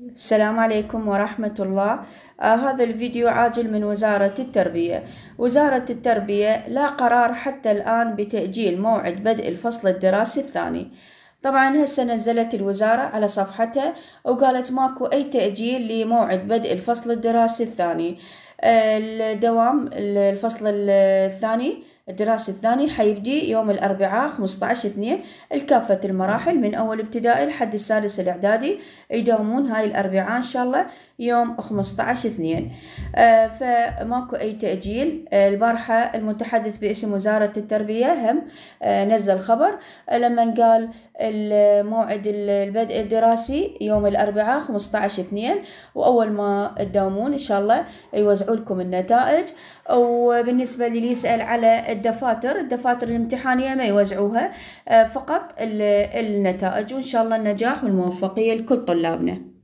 السلام عليكم ورحمة الله آه هذا الفيديو عاجل من وزارة التربية وزارة التربية لا قرار حتى الآن بتأجيل موعد بدء الفصل الدراسي الثاني طبعا هسه نزلت الوزارة على صفحتها وقالت ماكو أي تأجيل لموعد بدء الفصل الدراسي الثاني آه، الدوام الفصل الثاني الدراسي الثاني حيبدي يوم الأربعاء 15 2 الكافة المراحل من أول ابتدائي لحد السادس الإعدادي يداومون هاي الأربعاء إن شاء الله يوم 15 2 آه فماكو أي تأجيل آه البارحة المتحدث باسم وزارة التربية هم آه نزل خبر آه، لما قال الموعد البدء الدراسي يوم الأربعاء 15 2 وأول ما تداومون إن شاء الله يوزعوا لكم النتائج وبالنسبة للي يسأل على الدفاتر الدفاتر الامتحانية ما يوزعوها آه، فقط النتائج وإن شاء الله النجاح والموفقية لكل طلابنا